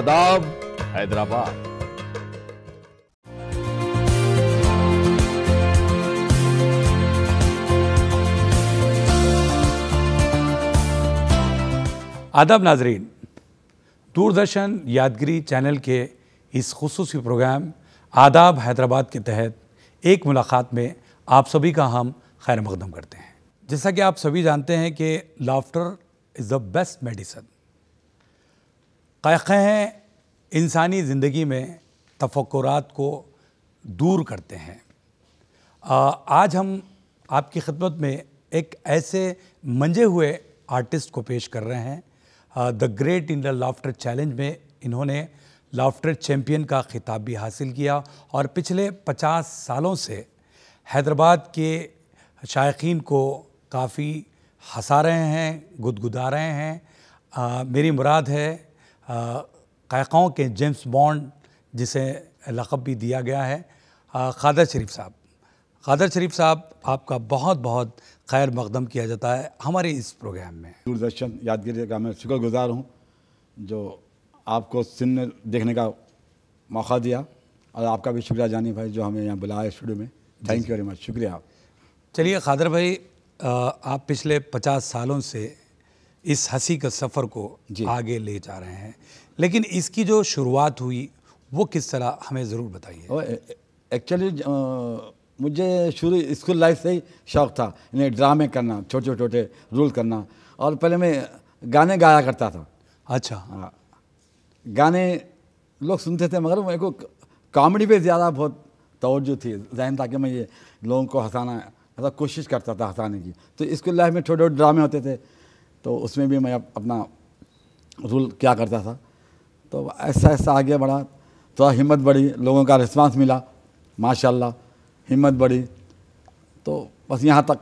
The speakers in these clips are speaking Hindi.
आदाब हैदराबाद आदाब नाजरीन दूरदर्शन यादगिरी चैनल के इस खसूस प्रोग्राम आदाब हैदराबाद के तहत एक मुलाकात में आप सभी का हम खैर मकदम करते हैं जैसा कि आप सभी जानते हैं कि laughter is the best medicine क़हक़हें इंसानी ज़िंदगी में तफक्रात को दूर करते हैं आज हम आपकी खिदमत में एक ऐसे मंजे हुए आर्टिस्ट को पेश कर रहे हैं the great in the laughter challenge में इन्होंने लाफ्टर चैम्पियन का खिताब भी हासिल किया और पिछले 50 सालों से हैदराबाद के शायकीन को काफ़ी हंसा रहे हैं गुदगुदा रहे हैं आ, मेरी मुराद है कैकों के जेम्स बॉन्ड जिसे लक़ब भी दिया गया है खादर शरीफ साहब खादर शरीफ साहब आपका बहुत बहुत खैर मकदम किया जाता है हमारे इस प्रोग्राम में दूरदर्शन यादगिरी का मैं शुक्रगुजार हूँ जो आपको सिन देखने का मौका दिया और आपका भी शुक्रिया जानी भाई जो हमें यहाँ बुलाया स्टूडियो में थैंक यू वेरी मच शुक्रिया चलिए खादर भाई आप पिछले पचास सालों से इस हंसी के सफ़र को आगे ले जा रहे हैं लेकिन इसकी जो शुरुआत हुई वो किस तरह हमें ज़रूर बताइए एक्चुअली मुझे शुरू स्कूल लाइफ से ही शौक़ था इन्हें ड्रामे करना छोटे छोटे रोल करना और पहले मैं गाने गाया करता था अच्छा आ, हाँ। गाने लोग सुनते थे मगर मेरे को कॉमेडी पे ज़्यादा बहुत तोज्जो थी जहन था कि मैं ये लोगों को हंसाना मतलब कोशिश करता था हंसाने की तो स्कूल लाइफ में छोटे छोटे ड्रामे होते थे तो उसमें भी मैं अपना रूल क्या करता था तो ऐसा ऐसा आगे बढ़ा थोड़ा तो हिम्मत बढ़ी लोगों का रिस्पांस मिला माशाल्लाह हिम्मत बढ़ी तो बस यहाँ तक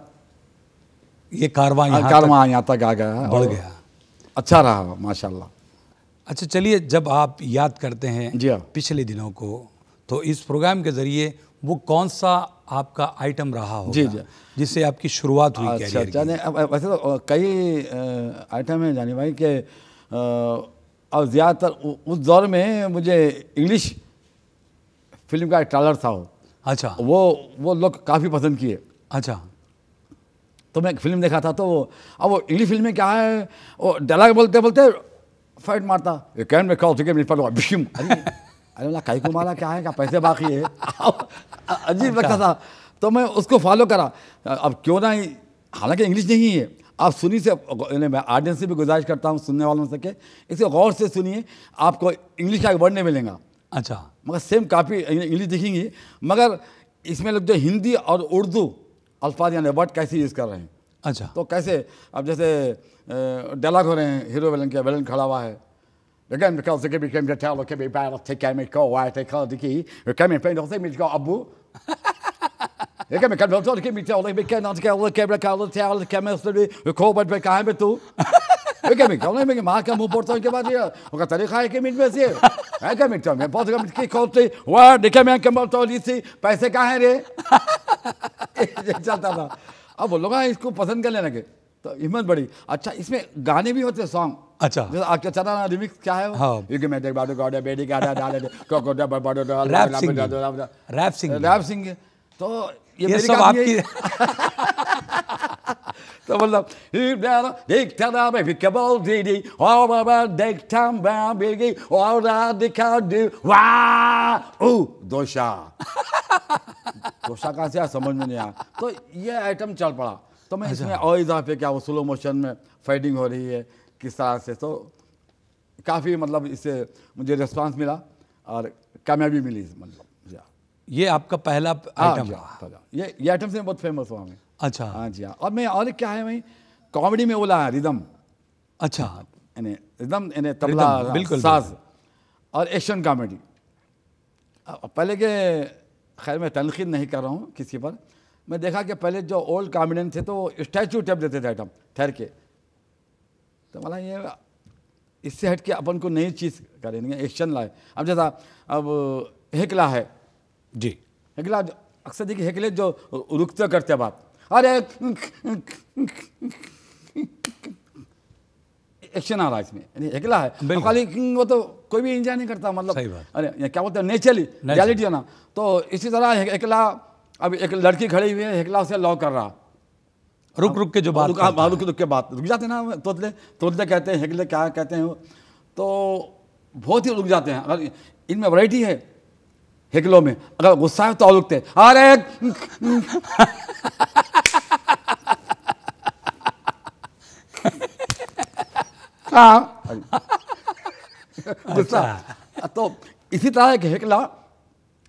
ये कारवा यहाँ यहाँ तक आ गया बढ़ गया अच्छा रहा माशाल्लाह अच्छा चलिए जब आप याद करते हैं जी हाँ। पिछले दिनों को तो इस प्रोग्राम के ज़रिए वो कौन सा आपका आइटम रहा होगा जी जी जिससे आपकी शुरुआत हुई अच्छा अच्छा वैसे तो कई आइटम हैं जानी भाई के और ज़्यादातर उस दौर में मुझे इंग्लिश फिल्म का एक ट्रालर था वो अच्छा वो वो लोग काफ़ी पसंद किए अच्छा तो मैं एक फिल्म देखा था तो अब वो इंग्लिश फिल्म में क्या है वो डायलॉग बोलते बोलते फाइट मारता कैन में कॉल अरे अरे बोला कहीं को मारा क्या है क्या पैसे बाकी है अजीब लगता था तो मैं उसको फॉलो करा अब क्यों ना हालांकि इंग्लिश नहीं है आप सुनी से मैं ऑडियंस से भी गुजारिश करता हूँ सुनने वालों से इसे गौर से सुनिए आपको इंग्लिश का वर्ड नहीं मिलेगा अच्छा मगर सेम काफ़ी इंग्लिश दिखेंगी मगर इसमें लोग जो हिंदी और उर्दू अल्फाज यानी वर्ड कैसे यूज़ कर रहे हैं अच्छा तो कैसे अब जैसे डायलॉग हो रहे हैं हीरो वेलन के वेलन खड़ा हुआ है Again, Ik heb me kan wel tot ik me tellen, ik ben kan als ik heb ik al tellen, ik heb de stel, ik koop het bij kamer toe. Ik heb me kan niet meer maken, moet bord dan gebaat hier. Ook dat ik ga ik niet meer zien. Ik heb me dan, ik bot ik met kick out, waar de kan ik kan tot इसी पैसे कहां है रे चलता था अब वो लोग इसको पसंद कर लेना के तो हिम्मत बड़ी अच्छा इसमें गाने भी होते सॉन्ग अच्छा रिमिक्स क्या है हाँ। मैं देख बेडी रैप सिंग रैप तो ये, ये सब आपकी तो मतलब देखता ना मैं दी दी बाबा देखता मैं और दिखा दी वाह ओ दोषा दोषा कहाँ से समझ में नहीं आया तो ये आइटम चल पड़ा तो मैं अच्छा। इसमें और इजाफे क्या वो स्लो मोशन में फाइटिंग हो रही है किस तरह से तो काफ़ी मतलब इससे मुझे रिस्पांस मिला और कामयाबी मिली मतलब हाँ। ये आपका पहला आइटम हाँ, हाँ, तो ये ये आइटम से बहुत फेमस हुआ मैं अच्छा हाँ जी हाँ और मैं और क्या है वहीं कॉमेडी में बोला है रिदम अच्छा यानी रिदम यानी तबला बिल्कुल साज और एक्शन कॉमेडी पहले के खैर मैं तनखीद नहीं कर रहा हूँ किसी पर मैं देखा कि पहले जो ओल्ड कॉमेडियन थे तो स्टैचू टेप देते थे आइटम ठहर के तो माला ये इससे हट के अपन को नई चीज़ करें एक्शन लाए अब जैसा अब हेकला है जी हेकला अक्सर देखिए हेकले जो रुकते करते बात अरे एक्शन आ रहा है इसमें हेकला है खाली वो तो कोई भी इंजॉय नहीं करता मतलब अरे क्या बोलते हैं नेचुरली रियलिटी है ना तो इसी तरह हेकला एक, अब एक लड़की खड़ी हुई है हेकला उसे लॉ कर रहा रुक रुक के जो बात हाँ, हाँ रुक रुक के बात रुक जाते ना तोतले तोतले कहते हैं हेकले क्या कहते हैं तो बहुत ही रुक जाते हैं अगर इनमें वराइटी है हेकलों में अगर गुस्सा है तो और रुकते अरे हाँ। गुस्सा अच्छा। तो इसी तरह एक हेकला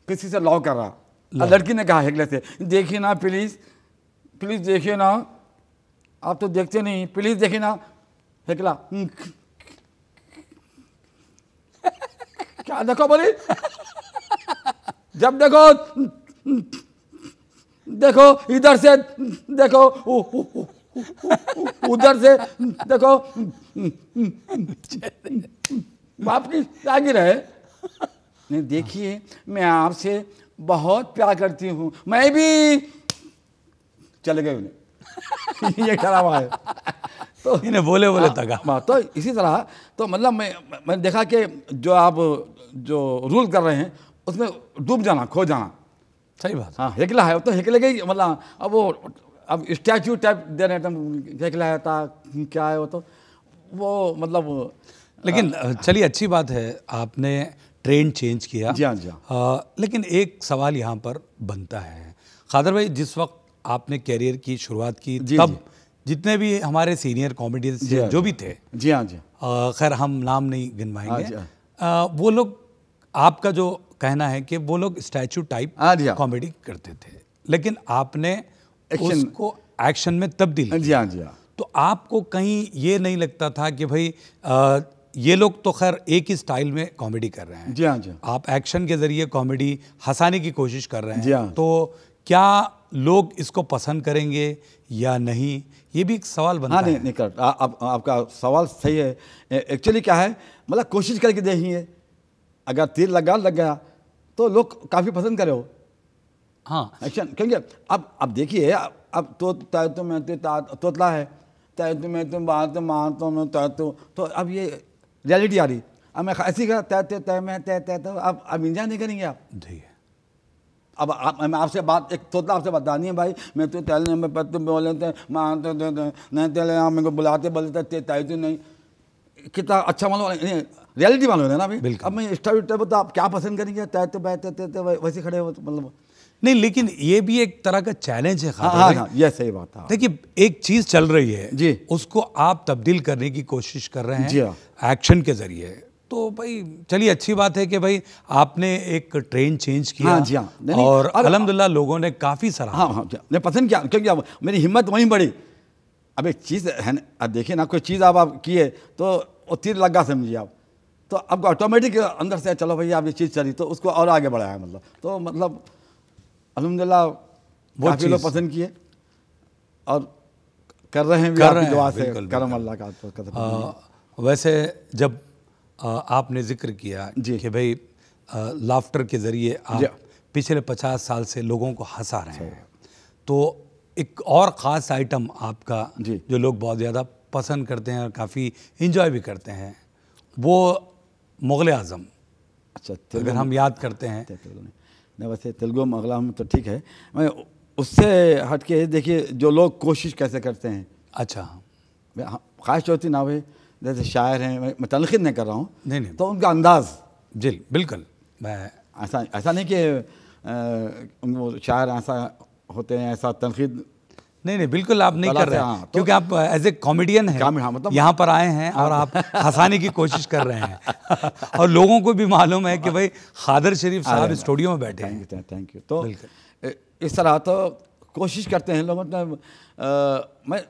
किसी से लॉ कर रहा लड़की ने कहा हेगले से देखिए ना प्लीज़ प्लीज़ देखिए ना आप तो देखते नहीं प्लीज़ देखिए ना हेकला हम्म, क्या देखो बोली जब देखो देखो इधर से देखो उधर से देखो बाप की आगे रहे नहीं देखिए मैं आपसे बहुत प्यार करती हूँ मैं भी चले गए उन्हें ये खराब है तो इन्हें बोले बोले हाँ, तक हाँ तो इसी तरह तो मतलब मैं मैंने देखा कि जो आप जो रूल कर रहे हैं उसमें डूब जाना खो जाना सही बात हाँ हेकला है तो हेकले गई मतलब अब वो अब स्टैचू टाइप दे रहे तुम तो हेकला है था क्या है वो तो वो मतलब लेकिन चलिए अच्छी बात है आपने ट्रेंड चेंज किया जा, हाँ, जा। हाँ। आ, लेकिन एक सवाल यहाँ पर बनता है खादर भाई जिस वक्त आपने कैरियर की शुरुआत की जी, तब जी। जितने भी हमारे सीनियर कॉमेडियंस जी, हाँ, जो भी थे जी हाँ जी खैर हम नाम नहीं गिनवाएंगे आ, वो लोग आपका जो कहना है कि वो लोग स्टैचू टाइप कॉमेडी करते थे लेकिन आपने एक्शन उसको एक्शन में तब्दील जी हाँ जी तो आपको कहीं ये नहीं लगता था कि भाई ये लोग तो खैर एक ही स्टाइल में कॉमेडी कर रहे हैं जी हाँ जी हाँ। आप एक्शन के जरिए कॉमेडी हंसाने की कोशिश कर रहे हैं जी हाँ तो क्या लोग इसको पसंद करेंगे या नहीं ये भी एक सवाल बना हाँ नहीं, नहीं कर आ, आप, आपका सवाल सही है एक्चुअली क्या है मतलब कोशिश करके देखिए अगर तीर लगा लग गया तो लोग काफ़ी पसंद करे हो हाँ एक्शन क्योंकि अब अब देखिए अब तो तुम तो, तो, तो, तो तोतला है तय तो मैं तुम बात मानता हूँ तो अब ये रियलिटी आ रही अब मैं ऐसी कर तय तय तय में तय तय तय अब अब इंजॉय नहीं करेंगे आप ठीक है अब आप मैं आपसे बात एक तोता आपसे बतानी है भाई मैं तो तैलने में पत्ते बोले थे मानते थे नहीं तैले आप मेरे को बुलाते बोलते थे तय तो नहीं कितना अच्छा मालूम रियलिटी मालूम है ना अभी अब मैं स्टार तो आप क्या पसंद करेंगे तय तो बैठते वैसे खड़े हो मतलब नहीं लेकिन ये भी एक तरह का चैलेंज है हाँ हाँ, हाँ ये सही बात है देखिए एक चीज चल रही है जी उसको आप तब्दील करने की कोशिश कर रहे हैं एक्शन हाँ। के जरिए तो भाई चलिए अच्छी बात है कि भाई आपने एक ट्रेन चेंज किया हाँ जी हाँ और अलहमदिल्ला लोगों ने काफ़ी सराहा हाँ हाँ पसंद किया क्योंकि मेरी हिम्मत वहीं बढ़ी अब एक चीज़ है ना देखिए ना कोई चीज़ आप आप किए तो वो तीर लगा समझिए आप तो आपको ऑटोमेटिक अंदर से चलो भैया आप ये चीज़ चली तो उसको और आगे बढ़ाया मतलब तो मतलब अलहमदिल्ला बहुत लोग पसंद किए और कर रहे हैं कर रहे हैं करम अल्लाह का आ, वैसे जब आ, आपने जिक्र किया जी कि भाई लाफ्टर के ज़रिए आप पिछले पचास साल से लोगों को हंसा रहे हैं तो एक और ख़ास आइटम आपका जो लोग बहुत ज़्यादा पसंद करते हैं और काफ़ी इन्जॉय भी करते हैं वो मुग़ल आज़म अच्छा अगर हम याद करते हैं नहीं वैसे तेलुगु अगला में तो ठीक है मैं उससे हट के देखिए जो लोग कोशिश कैसे करते हैं अच्छा ख़ास चौथी तो ना है जैसे शायर हैं मैं तनखीद नहीं कर रहा हूँ नहीं नहीं तो उनका अंदाज जी बिल्कुल मैं ऐसा ऐसा नहीं कि वो शायर ऐसा होते हैं ऐसा तनखीद नहीं नहीं बिल्कुल आप नहीं कर रहे हैं हाँ, तो, क्योंकि आप एज ए कॉमेडियन हैं हाँ, मतलब यहाँ पर आए हैं और आप हंसाने की कोशिश कर रहे हैं और लोगों को भी मालूम है कि भाई खादर शरीफ साहब स्टूडियो में बैठे हैं थैंक यू तो इस तरह तो कोशिश करते हैं लोग मतलब मैं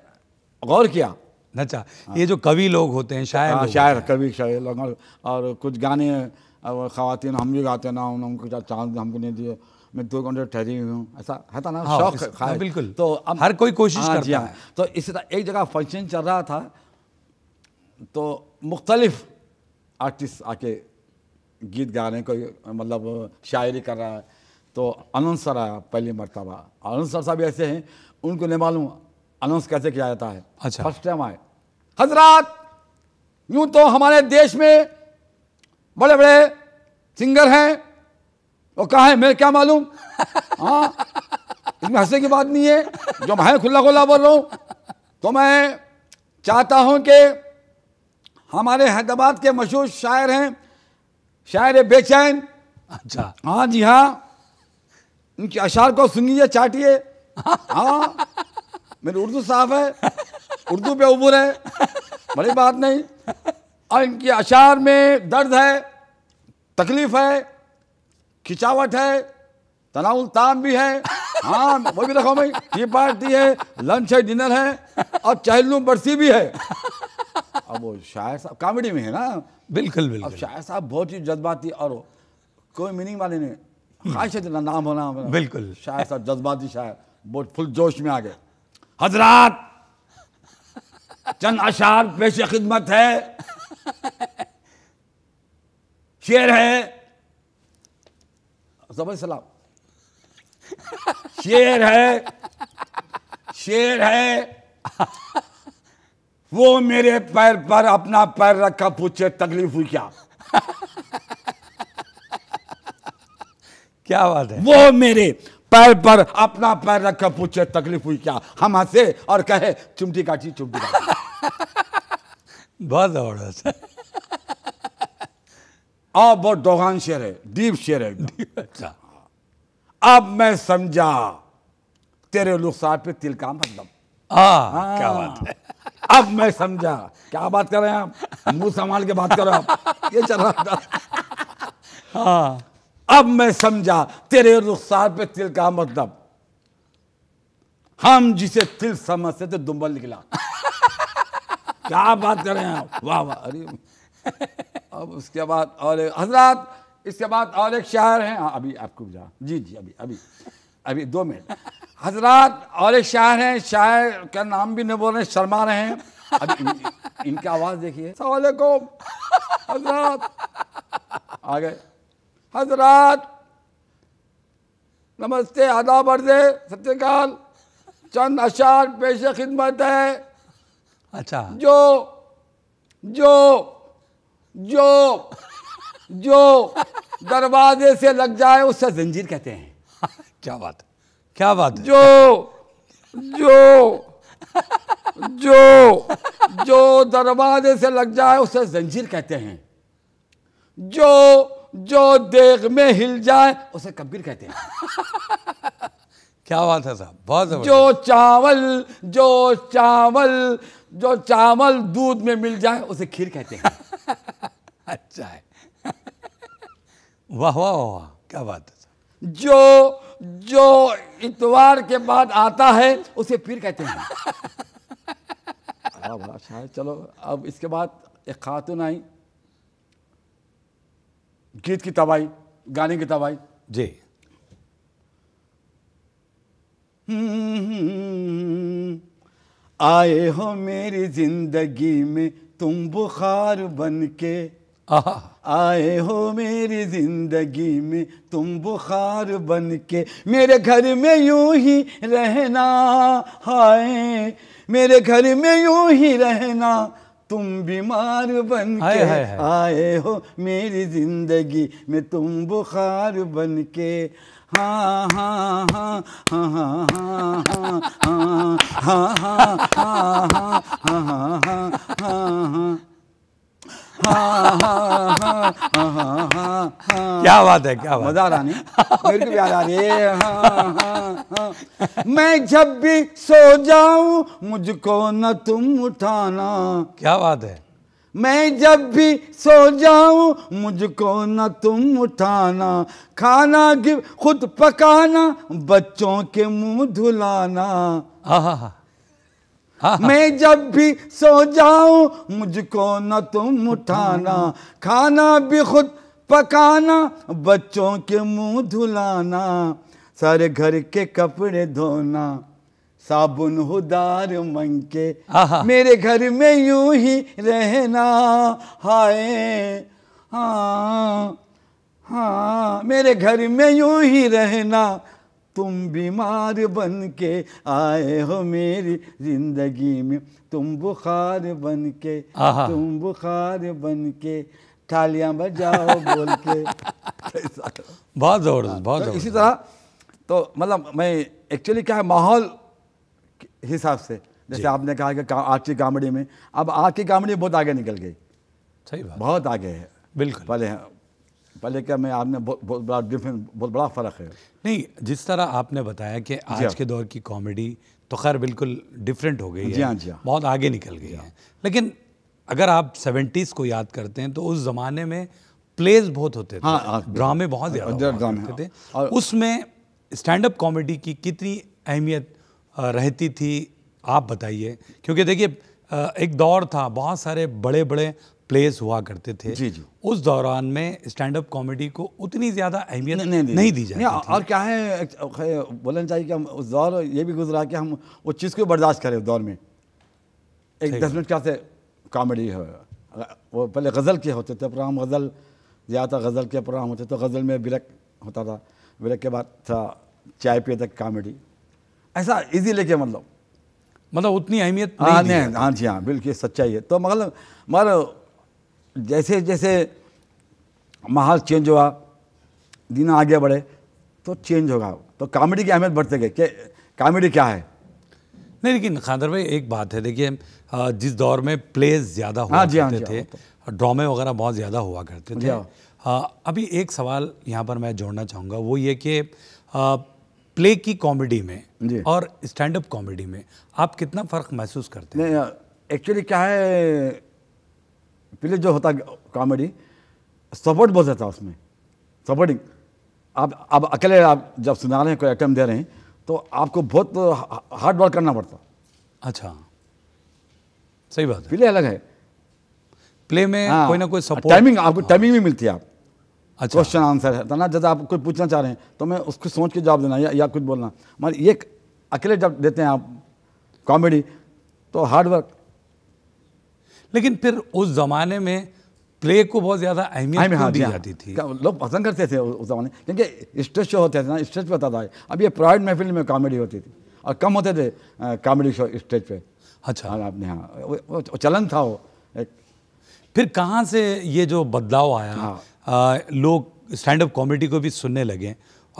गौर किया अच्छा हाँ। ये जो कवि लोग होते हैं शायर हाँ, शायर कवि शायर लोग और कुछ गाने खातन हम भी गाते ना उनको चांस हमको नहीं दिए मैं दो घंटे ठहरी हुई हूँ ऐसा है था तो ना हाँ, शौक हाँ, बिल्कुल तो अब हर कोई कोशिश हाँ, करता हाँ। है तो इसी तरह एक जगह फंक्शन चल रहा था तो मुख्तलिफ आर्टिस्ट आके गीत गा रहे हैं कोई मतलब शायरी कर रहा है तो अनंत सर आया पहली मरतबा अनंत सर साहब ऐसे हैं उनको नहीं मालूम अनाउंस कैसे किया जाता है अच्छा फर्स्ट टाइम आए हजरात यूं तो हमारे देश में बड़े बड़े सिंगर हैं और कहा है मैं क्या मालूम हाँ इसमें हंसने की बात नहीं है जो मैं खुला खुला बोल रहा हूँ तो मैं चाहता हूँ कि हमारे हैदराबाद के मशहूर शायर हैं शायर बेचैन अच्छा हाँ जी हाँ उनके अशार को सुनिए चाटिए हाँ मेरी उर्दू साफ है उर्दू पे उबूर है बड़ी बात नहीं और इनके अशार में दर्द है तकलीफ है खिंचावट है तनाव ताम भी है हाँ वो भी रखो भाई टी पार्टी है लंच है डिनर है और चहलू बरसी भी है अब वो शायर साहब कॉमेडी में है ना बिल्कुल बिल्कुल अब शायर साहब बहुत ही जज्बाती और कोई मीनिंग वाले नहीं खाश है इतना नाम होना बिल्कुल शायर साहब जज्बाती शायर बहुत फुल जोश में आ गए हजरात चंद अशार पेश खिदमत है शेर है जबर सलाम शेर है शेर है वो मेरे पैर पर अपना पैर रखा पूछे तकलीफ हुई क्या क्या बात है वो मेरे पैर पर अपना पैर रखा पूछे तकलीफ हुई क्या हम हंसे और कहे चुमटी काटी चुमटी बहुत जबरदस्त और वो दोगान शेर है दीप शेर है अच्छा अब मैं समझा तेरे लुक साहब पे तिल का मतलब हाँ। क्या बात है अब मैं समझा क्या बात कर रहे हैं आप मुंह संभाल के बात करो आप ये चल रहा था हाँ। अब मैं समझा तेरे रुखसार पे तिल का मतलब हम जिसे तिल समझते थे दुम्बल निकला क्या बात कर रहे हैं आप वाह वाह अरे अब उसके बाद और हजरात इसके बाद और एक शायर है हाँ अभी आपको जा जी जी अभी अभी अभी दो मिनट हजरत और एक शायर हैं शायर का नाम भी नहीं बोल रहे शर्मा रहे हैं अभी इन, इनकी आवाज़ देखिए सलाकुम हजरात आ गए हजरत नमस्ते आदा बर्दे सत्यकाल चंद अशार पेश खिदमत है अच्छा जो जो जो जो दरवाजे से लग जाए उससे जंजीर कहते हैं क्या बात क्या बात जो जो जो जो दरवाजे से लग जाए उसे जंजीर कहते हैं जो जो देख में हिल जाए उसे कबीर कहते हैं क्या बात है साहब बहुत जो चावल जो चावल जो चावल दूध में मिल जाए उसे खीर कहते हैं अच्छा है वाह वाह वाह क्या बात है जो जो इतवार के बाद आता है उसे पीर कहते हैं अच्छा है चलो अब इसके बाद एक खातून आई गीत की तबाही गाने की तबाही जी आए हो मेरी जिंदगी में तुम बुखार बन के आए हो मेरी जिंदगी में तुम बुखार बन के मेरे घर में यूं ही रहना हाय मेरे घर में यूं ही रहना तुम बीमार बन के आए, आए, आए।, आए हो मेरी जिंदगी में तुम बुखार बन के हाँ हाँ हाँ हाँ हाँ हाँ हाँ हाँ हाँ हाँ हाँ हाँ हाँ हाँ क्या बात है क्या मजा आ रहा नहीं मेरे को याद आ रही मैं जब भी सो जाऊं मुझको न तुम उठाना क्या बात है मैं जब भी सो जाऊं मुझको न तुम उठाना खाना खुद पकाना बच्चों के मुंह धुलाना आहा हाँ, हाँ, मैं जब भी सो जाऊं मुझको न तुम उठाना खाना भी खुद पकाना बच्चों के मुंह धुलाना सारे घर के कपड़े धोना साबुन हुदार मन के हाँ, हाँ। मेरे घर में यूं ही रहना हाय हाँ हाँ मेरे घर में यूं ही रहना तुम बीमार बन के आए हो मेरी जिंदगी में तुम बुखार बन के तुम बुखार बन के थालियां बजाओ बोल के बहुत ज़बरदस्त हाँ, बहुत तो इसी तरह तो मतलब मैं एक्चुअली क्या है माहौल हिसाब से जैसे आपने कहा कि आज की कामड़ी में अब आज की कामड़ी बहुत आगे निकल गई सही बात बहुत आगे है बिल्कुल पहले पहले क्या मैं आपने बहुत बड़ा डिफरेंस बहुत बड़ा फ़र्क है नहीं जिस तरह आपने बताया कि आज हाँ। के दौर की कॉमेडी तो खैर बिल्कुल डिफरेंट हो गई है हाँ, जी हाँ। बहुत आगे निकल गई है लेकिन अगर आप सेवेंटीज़ को याद करते हैं तो उस ज़माने में प्लेज बहुत होते थे हाँ, ड्रामे बहुत ज़्यादा होते थे उसमें स्टैंड अप कॉमेडी की कितनी अहमियत रहती थी आप बताइए क्योंकि देखिए एक दौर था बहुत सारे बड़े बड़े प्लेस हुआ करते थे जी जी उस दौरान में स्टैंड अप कॉमेडी को उतनी ज़्यादा अहमियत नहीं, नहीं, नहीं दी जाती थी। और क्या है बोलना चाहिए कि हम उस दौर ये भी गुजरा कि हम उस चीज़ को बर्दाश्त करें उस दौर में एक दस मिनट क्या से कॉमेडी है वो पहले गज़ल के होते थे प्रोग्राम गज़ल ज़्यादातर गज़ल के प्रोग्राम होते तो गज़ल में ब्रेक होता था ब्रेक के बाद था चाय पिए तक कॉमेडी ऐसा इजी लेके मतलब मतलब उतनी अहमियत हाँ, नहीं हाँ जी हाँ बिल्कुल सच्चाई है तो मतलब मगर मतलब जैसे जैसे माहौल चेंज हुआ दिन आगे बढ़े तो चेंज होगा तो कॉमेडी की अहमियत बढ़ते गए कॉमेडी क्या है नहीं लेकिन खानदर भाई एक बात है देखिए जिस दौर में प्लेज ज़्यादा हाँ हाँ हाँ, हुआ करते हाँ, थे ड्रामे वगैरह बहुत ज़्यादा हुआ करते थे अभी एक सवाल यहाँ पर मैं जोड़ना चाहूँगा वो ये कि प्ले की कॉमेडी में और स्टैंड अप कॉमेडी में आप कितना फ़र्क महसूस करते हैं एक्चुअली क्या है पहले जो होता कॉमेडी सपोर्ट बहुत रहता उसमें सपोर्टिंग आप अब अकेले आप जब सुना रहे हैं कोई आइटम दे रहे हैं तो आपको बहुत हार्ड वर्क करना पड़ता अच्छा सही बात है प्ले अलग है प्ले में हाँ, कोई ना कोई सपोर्ट टाइमिंग आपको हाँ। टाइमिंग भी मिलती है आप अच्छा क्वेश्चन आंसर है ना जैसे आप कुछ पूछना चाह रहे हैं तो मैं उसको सोच के जवाब देना या, या कुछ बोलना मगर ये अकेले जब देते हैं आप कॉमेडी तो हार्ड वर्क लेकिन फिर उस ज़माने में प्ले को बहुत ज़्यादा अहमियत हाँ, दी जाती थी लोग पसंद करते थे उस ज़माने क्योंकि स्टेज शो होते थे ना स्टेज पर होता था अब ये प्राइड महफिल में कॉमेडी होती थी और कम होते थे कॉमेडी शो स्टेज पे अच्छा हाँ, आपने हाँ वो चलन था वो एक फिर कहाँ से ये जो बदलाव आया हाँ। आ, लोग स्टैंड अप कॉमेडी को भी सुनने लगे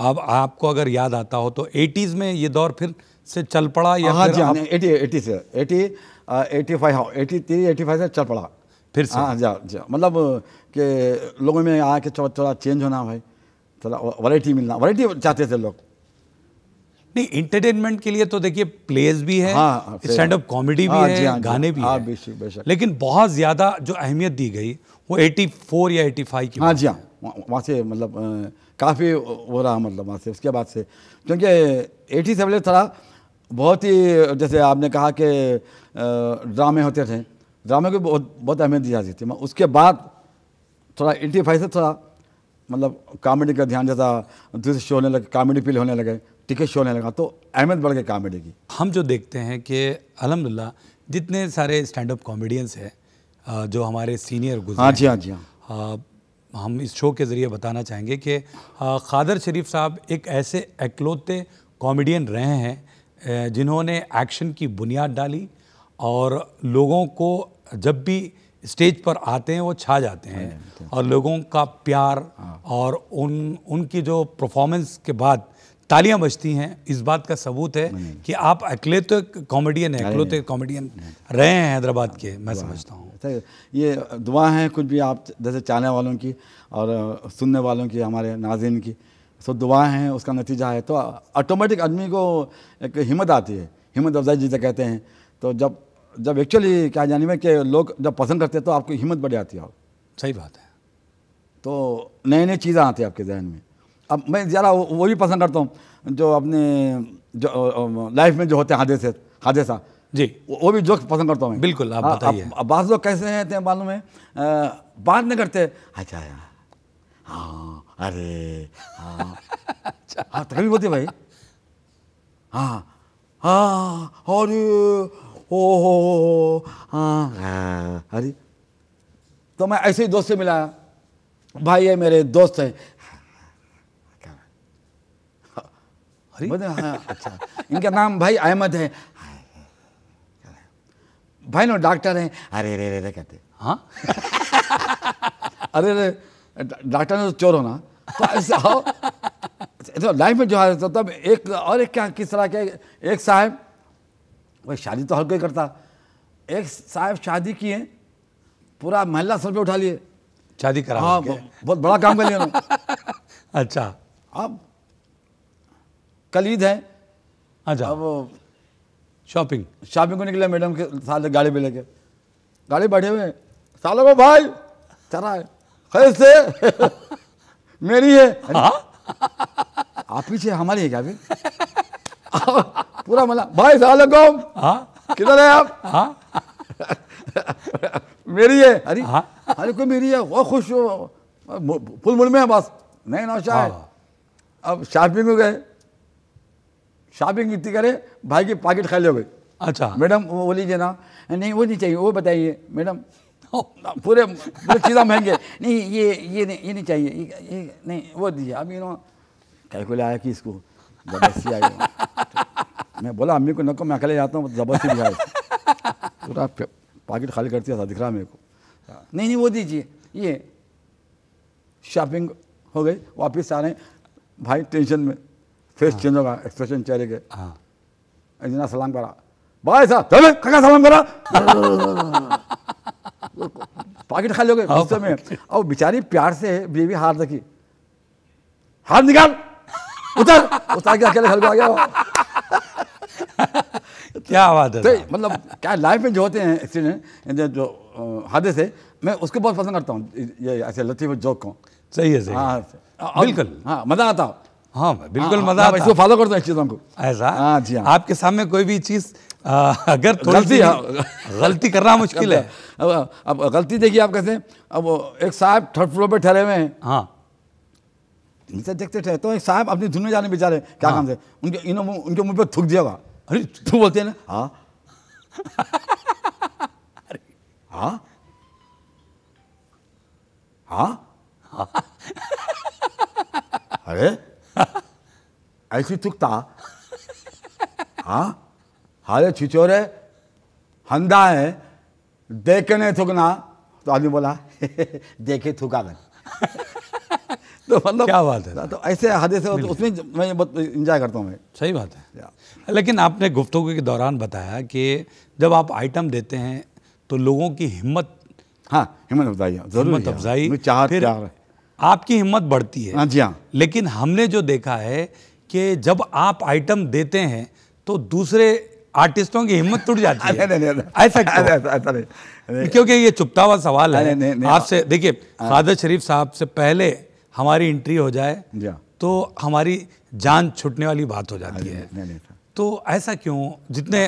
अब आपको अगर याद आता हो तो एटीज़ में ये दौर फिर से चल पड़ा या हाँ जी एटी हाँ, एटी से एटी एटी फाइव हाँ एटी थ्री एटी फाइव से चल पड़ा फिर से हाँ जा जा मतलब के लोगों में आके थोड़ा थोड़ा चेंज होना भाई थोड़ा वराइटी मिलना वराइटी चाहते थे लोग नहीं इंटरटेनमेंट के लिए तो देखिए प्लेज भी है स्टैंड अप कॉमेडी भी हाँ, है हाँ, गाने भी हाँ, बेशक बेशक लेकिन बहुत ज़्यादा जो अहमियत दी गई वो 84 या 85 की हाँ जी हाँ वहाँ से मतलब काफ़ी हो रहा मतलब वहाँ से उसके बाद से क्योंकि एटी से पहले थोड़ा बहुत ही जैसे आपने कहा कि ड्रामे होते थे ड्रामे को बहुत बहुत अहमियत दी जाती थी उसके बाद थोड़ा फाइव से थोड़ा मतलब कॉमेडी का ध्यान देता दूसरे शो होने लगे कॉमेडी फील होने लगे टिकट शो होने लगा तो अहमियत बढ़ गई कॉमेडी की हम जो देखते हैं कि अलहमदिल्ला जितने सारे स्टैंड अप कॉमेडियंस हैं जो हमारे सीनियर गुजरे हाँ जी हाँ जी हाँ हम इस शो के ज़रिए बताना चाहेंगे कि खादर शरीफ साहब एक ऐसे एकलौते कॉमेडियन रहे हैं जिन्होंने एक्शन की बुनियाद डाली और लोगों को जब भी स्टेज पर आते हैं वो छा जाते हैं और लोगों का प्यार हाँ। और उन उनकी जो परफॉर्मेंस के बाद तालियां बजती हैं इस बात का सबूत है कि आप अकेले तो कॉमेडियन है अकेले तो कॉमेडियन रहे हैं हैदराबाद के मैं समझता हूँ अच्छा, ये दुआ है कुछ भी आप जैसे चाहने वालों की और सुनने वालों की हमारे नाजिन की सो दुआ हैं उसका नतीजा है तो ऑटोमेटिक आदमी को एक हिम्मत आती है हिम्मत अफजाई जिसे कहते हैं तो जब जब एक्चुअली क्या जाने में कि लोग जब पसंद करते हैं तो आपको हिम्मत बढ़ जाती है और सही बात है तो नई नई चीज़ें आती हैं आपके जहन में अब मैं ज़्यादा वो भी पसंद करता हूँ जो अपने जो लाइफ में जो होते हैं हादसे हादसा जी वो भी जो पसंद करता हूँ मैं बिल्कुल आप बताइए अब बास लोग कैसे रहते हैं मालूम है बात नहीं करते अच्छा, अच्छा। हाँ अरे हाँ अच्छा। हाँ तकलीफ होती है भाई हाँ हाँ और हो हाँ अरे तो मैं ऐसे ही दोस्त से मिला भाई ये मेरे दोस्त हैं हाँ अच्छा इनका नाम भाई अहमद है भाई नो डॉक्टर हैं अरे रे रे रे कहते हाँ अरे रे डॉक्टर ने तो चोर होना तो ऐसे हो तो लाइफ में जो है तो तब एक और एक क्या किस तरह के एक साहब भाई शादी तो हर कोई करता एक साहब शादी किए पूरा महिला सर पे उठा लिए शादी करा हाँ बहुत बड़ा काम कर लिया अच्छा अब कल ईद है अच्छा अब शॉपिंग शॉपिंग को निकले मैडम के साथ गाड़ी में लेके गाड़ी बैठे हुए सालों को भाई चला है खैर से मेरी है हाँ? आप पीछे हमारी है क्या भी पूरा मला भाई सलाम हाँ किधर है आप हाँ मेरी है अरे हाँ। अरे कोई मेरी है वो खुश हो फुल मुड़ में है बस नहीं ना शाह हाँ। अब शॉपिंग हो गए शॉपिंग इतनी करे भाई की पॉकेट खाली हो गई अच्छा मैडम वो बोलीजिए ना नहीं वो नहीं चाहिए वो बताइए मैडम पूरे पूरे चीज़ें महंगे नहीं ये ये नहीं ये नहीं चाहिए ये, ये नहीं वो दीजिए अभी यू नो आया कि इसको मैं बोला अम्मी को नको मैं अकेले जाता हूँ ज़बरदस्ती बिछाए तो पूरा पाकिट खाली करती था दिख रहा मेरे को नहीं नहीं वो दीजिए ये शॉपिंग हो गई वापस आ रहे भाई टेंशन में फेस चेंज हाँ। होगा एक्सप्रेशन चेहरे के हाँ। इतना सलाम करा भाई साहब चलो कका सलाम करा पाकिट खाली हो गए हाँ, गुस्से में और बेचारी प्यार से बीवी हार रखी हार निकाल उतर उतर के अकेले घर आ गया क्या बात है तो मतलब क्या लाइफ में जो होते हैं एक्सीडेंट जो हादसे मैं उसको बहुत पसंद करता हूँ ये ऐसे लतीफ जोक को सही है सही हाँ बिल्कुल हाँ मज़ा आता हाँ बिल्कुल हाँ, मज़ा आता इसको फॉलो करता हूँ चीज़ों को ऐसा हाँ जी हाँ आपके सामने कोई भी चीज़ अगर गलती गलती करना मुश्किल है अब गलती देखिए आप कैसे अब एक साहब थर्ड फ्लोर पे ठहरे हुए हैं हाँ नीचे देखते थे तो एक साहब अपने धुन में जाने बेचारे क्या हाँ। काम थे उनके इन उनके मुंह पर थूक दिया होगा अरे तू बोलते हैं ना हाँ अरे हाँ हाँ अरे ऐसी थूकता हाँ अरे छिचोरे हंदा है देखे नहीं थूकना तो आदमी बोला देखे थूका कर तो मतलब क्या बात है तो, तो ऐसे हादसे तो उसमें मैं बहुत इंजॉय करता हूँ मैं सही बात है लेकिन आपने गुफ्तु के दौरान बताया कि जब आप आइटम देते हैं तो लोगों की हिम्मत हाँ हिम्मत अफजाई हाँ, हिम्मत अफजाई फिर आपकी हिम्मत बढ़ती है हाँ जी हाँ लेकिन हमने जो देखा है कि जब आप आइटम देते हैं तो दूसरे आर्टिस्टों की हिम्मत टूट जाती है नहीं नहीं नहीं ऐसा क्यों क्योंकि ये चुपता हुआ सवाल है आपसे हाँ। देखिए सादत हाँ। शरीफ साहब से पहले हमारी एंट्री हो जाए तो हमारी जान छुटने वाली बात हो जाती है तो ऐसा क्यों जितने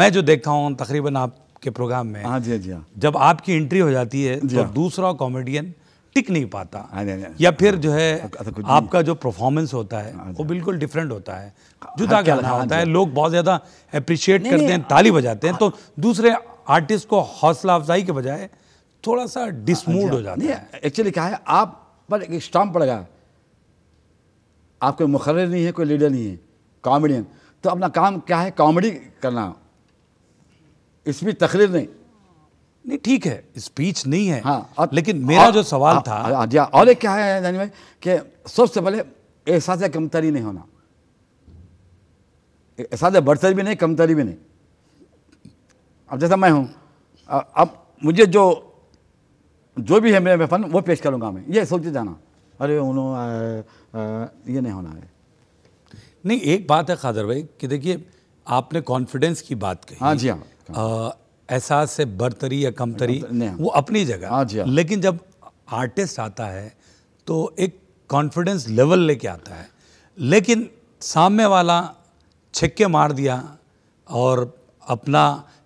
मैं जो देखता हूँ तकरीबन आपके प्रोग्राम में हाँ जी हाँ, जी हाँ। जब आपकी एंट्री हो जाती है तो हाँ। दूसरा कॉमेडियन टिक नहीं पाता या फिर जो है अच्छा, अच्छा, आपका जो परफॉर्मेंस होता है वो बिल्कुल डिफरेंट होता है जुदा गाना होता है लोग बहुत ज़्यादा अप्रिशिएट करते हैं ताली बजाते हैं तो दूसरे आर्टिस्ट को हौसला अफजाई के बजाय थोड़ा सा डिसमूड हो जाता है एक्चुअली क्या है आप बस एक स्टाम्प पड़ गया आपके मुखर नहीं है कोई लीडर नहीं है कॉमेडियन तो अपना काम क्या है कॉमेडी करना इसमें तकरीर नहीं नहीं ठीक है स्पीच नहीं है हाँ और, लेकिन मेरा और, जो सवाल आ, था आ, और एक क्या है जानी भाई कि सबसे पहले एहसास कमतरी नहीं होना एहसास बढ़तरी भी नहीं कमतरी भी नहीं अब जैसा मैं हूँ अब मुझे जो जो भी है मेरे फन वो पेश करूँगा मैं ये सोचते जाना अरे उन्होंने ये नहीं होना है नहीं एक बात है खादर भाई कि देखिए आपने कॉन्फिडेंस की बात कही हाँ जी हाँ एहसास से बरतरी या कमतरी वो अपनी जगह हाँ जी हाँ। लेकिन जब आर्टिस्ट आता है तो एक कॉन्फिडेंस लेवल लेके आता है लेकिन सामने वाला छक्के मार दिया और अपना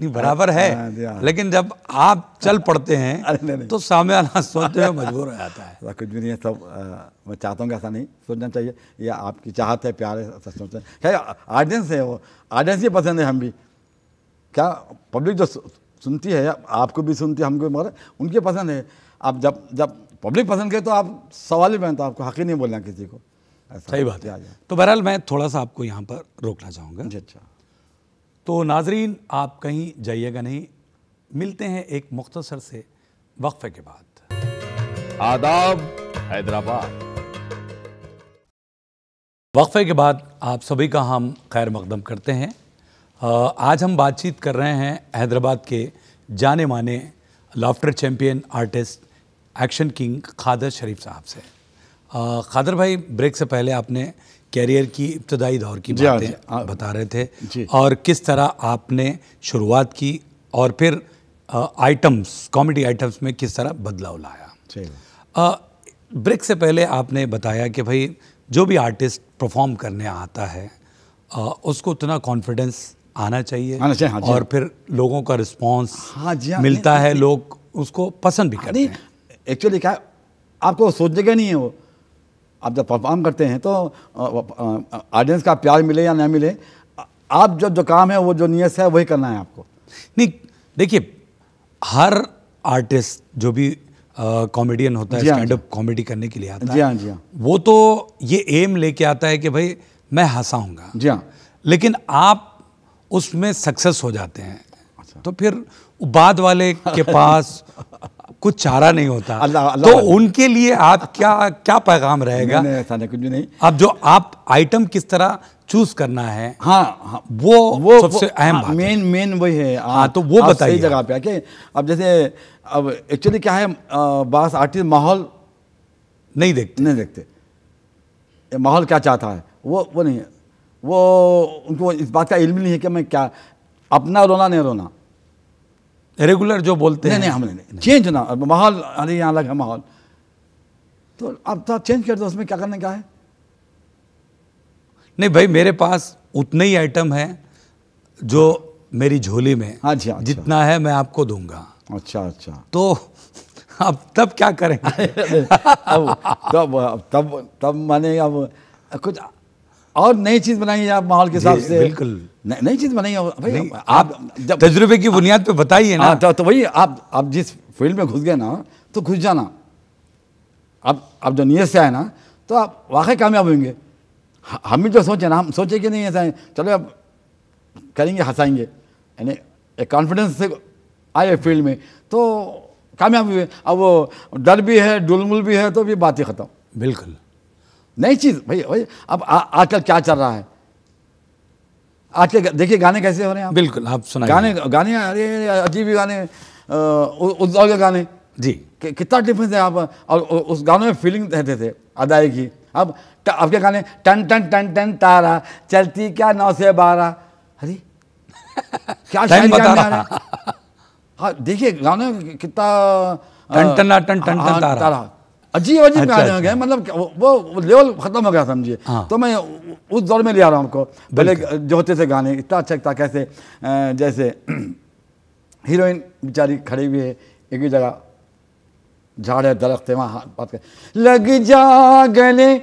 नहीं बराबर है हाँ, हाँ। लेकिन जब आप चल पड़ते हैं अरे नहीं, नहीं। तो सामने वाला सोचने में मजबूर हो जाता है कुछ भी नहीं है सब मैं चाहता हूँ कि ऐसा नहीं सोचना चाहिए ये आपकी चाहत है प्यार है ऐसा सोचते हैं ऑडियंस है वो ऑडियंस ही पसंद है हम भी क्या पब्लिक जो सुनती है आपको भी सुनती है हमको मगर उनकी पसंद है आप जब जब पब्लिक पसंद करे तो आप सवाल ही बनता तो आपको हक ही नहीं बोलना किसी को सही बात है तो बहरहाल मैं थोड़ा सा आपको यहाँ पर रोकना चाहूँगा जी अच्छा तो नाजरीन आप कहीं जाइएगा नहीं मिलते हैं एक मुख्तसर से वक्फे के बाद आदाब हैदराबाद वक्फे के बाद आप सभी का हम खैर मकदम करते हैं आज हम बातचीत कर रहे हैं हैदराबाद के जाने माने laughter champion artist action king Khader Sharif साहब से खादर भाई ब्रेक से पहले आपने कैरियर की इब्तदाई दौर की हाँ बातें बता रहे थे और किस तरह आपने शुरुआत की और फिर आइटम्स कॉमेडी आइटम्स में किस तरह बदलाव लाया ब्रेक से पहले आपने बताया कि भाई जो भी आर्टिस्ट परफॉर्म करने आता है उसको उतना कॉन्फिडेंस आना चाहिए आना चाहिए हाँ और फिर लोगों का रिस्पॉन्स हाँ जी हाँ, मिलता है लोग उसको पसंद भी हाँ, करते हैं एक्चुअली क्या आपको का नहीं है वो आप जब परफॉर्म करते हैं तो ऑडियंस का प्यार मिले या ना मिले आप जो जो काम है वो जो नियत है वही करना है आपको नहीं देखिए हर आर्टिस्ट जो भी कॉमेडियन होता है स्टैंड अप कॉमेडी करने के लिए आता है जी हाँ जी हाँ वो तो ये एम लेके आता है कि भाई मैं हंसाऊंगा जी हाँ लेकिन आप उसमें सक्सेस हो जाते हैं अच्छा। तो फिर बाद वाले के पास कुछ चारा नहीं होता अल्लाह अल्ला तो उनके लिए आप क्या क्या पैगाम रहेगा नहीं, नहीं ऐसा नहीं कुछ नहीं अब जो आप आइटम किस तरह चूज करना है हाँ, हाँ वो वो सबसे अहम मेन हाँ, मेन वही है हाँ तो वो बताइए जगह पे आके अब जैसे अब एक्चुअली क्या है बास आर्टिस्ट माहौल नहीं देखते नहीं देखते माहौल क्या चाहता है वो वो नहीं वो उनको इस बात का इल्म नहीं है कि मैं क्या अपना रोना नहीं रोना रेगुलर जो बोलते नहीं, हैं नहीं हमने चेंज ना माहौल अरे यहाँ अलग है माहौल तो अब तो चेंज कर दो उसमें क्या करने का है नहीं भाई मेरे पास उतने ही आइटम हैं जो मेरी झोली में अच्छा, अच्छा जितना है मैं आपको दूंगा अच्छा अच्छा तो अब तब क्या करें अब तब तब तब माने अब कुछ और नई चीज बनाइए आप माहौल के हिसाब से बिल्कुल नई चीज बनाइए आप जब तजुर्बे की हाँ। बुनियाद पे बताइए ना हाँ, तो, तो वही आप आप जिस फील्ड में घुस गए ना तो घुस जाना आप आप जो नीयत से आए ना तो आप वाकई कामयाब होंगे हम भी जो सोचे ना हम सोचे कि नहीं ऐसा चलो अब करेंगे हंसाएंगे यानी एक कॉन्फिडेंस से आए फील्ड में तो कामयाब हुए अब वो डर भी है डुलमुल भी है तो भी बात ही ख़त्म बिल्कुल नई चीज़ भाई भाई अब आजकल क्या चल रहा है आज के देखिए गाने कैसे हो रहे हैं आप बिल्कुल आप सुना गाने गाने अरे अजीब गाने उस दौर के गाने जी कितना डिफरेंस है आप और उस गानों में फीलिंग रहते थे अदायगी अब आपके गाने टन टन टन टन तारा चलती क्या नौ से बारह अरे क्या शायरी हाँ देखिए गानों कितना टन टन टन हाँ, टन तारा अजीब अजीब अच्छा, गाने आ गए अच्छा। मतलब वो लेवल खत्म हो गया समझिए हाँ। तो मैं उस दौर में ले आ रहा हूँ आपको पहले जो होते थे गाने इतना अच्छा था कैसे जैसे हीरोइन बेचारी खड़ी हुई है एक ही जगह झाड़े दरख्त है वहाँ बात कर लग जा गले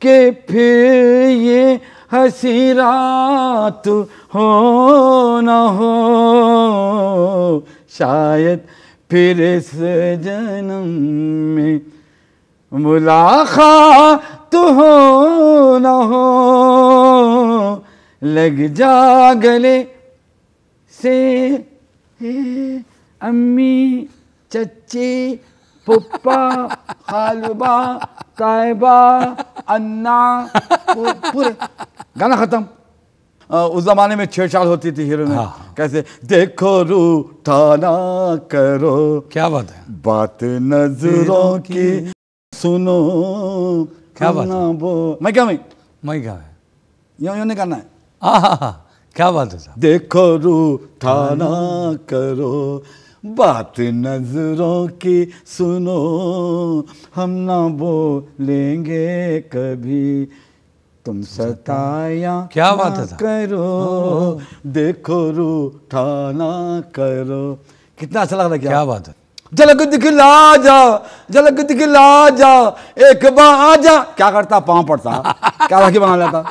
के फिर ये हसी रात हो न हो शायद फिर इस जन्म में मुलाकात हो न हो लग जा गले से अम्मी चच्चे पुप्पा खालबा कायबा अन्ना पूरे गाना ख़त्म उस जमाने में छेड़छाड़ होती थी हीरो में हाँ। कैसे देखो रू ठाना करो क्या बात है बात नजरों की सुनो क्या बात वो मैं क्या मैं मैं क्या है यो यो नहीं करना है आहा क्या बात है साहब देखो रू थाना करो बात नजरों की सुनो हम ना बोलेंगे कभी तुम सताया क्या बात है करो हाँ। देखो रू ठाना करो कितना अच्छा लग रहा है क्या बात है झलक दिखला जा झलक दिखला जा एक बार जा क्या करता पाँव पड़ता क्या के बना लेता